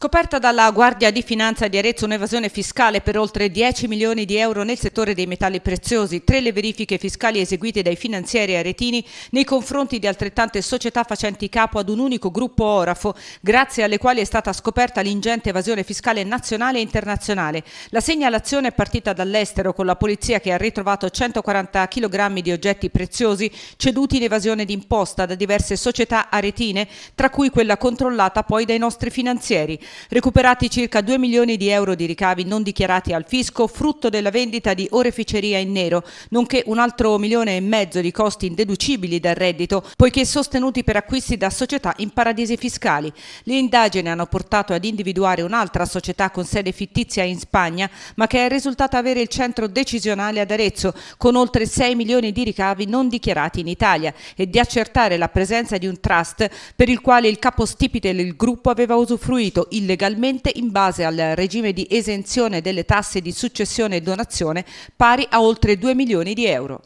Scoperta dalla Guardia di Finanza di Arezzo un'evasione fiscale per oltre 10 milioni di euro nel settore dei metalli preziosi, tre le verifiche fiscali eseguite dai finanzieri aretini nei confronti di altrettante società facenti capo ad un unico gruppo orafo, grazie alle quali è stata scoperta l'ingente evasione fiscale nazionale e internazionale. La segnalazione è partita dall'estero con la polizia che ha ritrovato 140 kg di oggetti preziosi ceduti in evasione d'imposta da diverse società aretine, tra cui quella controllata poi dai nostri finanzieri. Recuperati circa 2 milioni di euro di ricavi non dichiarati al fisco, frutto della vendita di oreficeria in nero, nonché un altro milione e mezzo di costi indeducibili dal reddito, poiché sostenuti per acquisti da società in paradisi fiscali. Le indagini hanno portato ad individuare un'altra società con sede fittizia in Spagna, ma che è risultata avere il centro decisionale ad Arezzo, con oltre 6 milioni di ricavi non dichiarati in Italia e di accertare la presenza di un trust per il quale il capostipite del gruppo aveva usufruito illegalmente in base al regime di esenzione delle tasse di successione e donazione pari a oltre 2 milioni di euro.